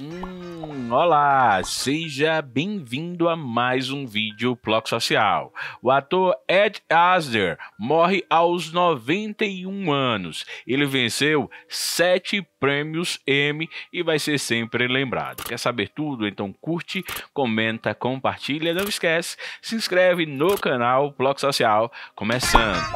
Hum, olá, seja bem-vindo a mais um vídeo Bloco Social. O ator Ed Asner morre aos 91 anos. Ele venceu sete prêmios M e vai ser sempre lembrado. Quer saber tudo? Então curte, comenta, compartilha, não esquece, se inscreve no canal Bloco Social, começando.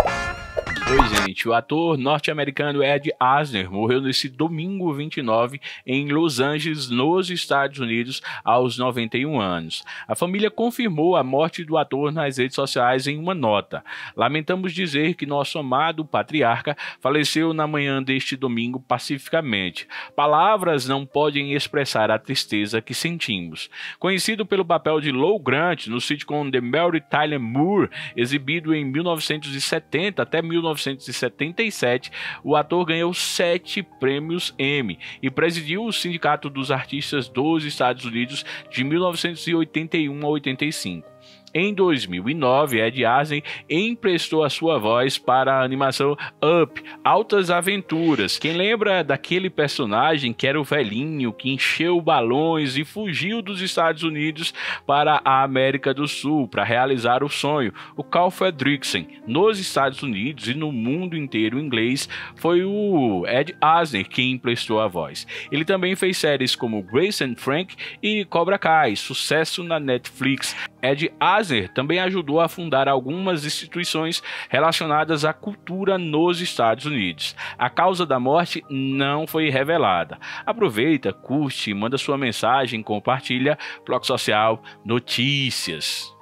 Oi, gente. O ator norte-americano Ed Asner morreu nesse domingo 29 em Los Angeles, nos Estados Unidos, aos 91 anos. A família confirmou a morte do ator nas redes sociais em uma nota. Lamentamos dizer que nosso amado patriarca faleceu na manhã deste domingo pacificamente. Palavras não podem expressar a tristeza que sentimos. Conhecido pelo papel de Lou Grant no sitcom The Mary Tyler Moore, exibido em 1970 até 19 1977, o ator ganhou sete prêmios Emmy e presidiu o Sindicato dos Artistas dos Estados Unidos de 1981 a 85. Em 2009, Ed Asner emprestou a sua voz para a animação Up, Altas Aventuras. Quem lembra daquele personagem que era o velhinho que encheu balões e fugiu dos Estados Unidos para a América do Sul para realizar o sonho? O Carl Fredricksen, nos Estados Unidos e no mundo inteiro inglês, foi o Ed Asner quem emprestou a voz. Ele também fez séries como Grace and Frank e Cobra Kai, sucesso na Netflix. Ed Asner também ajudou a fundar algumas instituições relacionadas à cultura nos Estados Unidos. A causa da morte não foi revelada. Aproveita, curte, manda sua mensagem, compartilha. Bloco Social Notícias.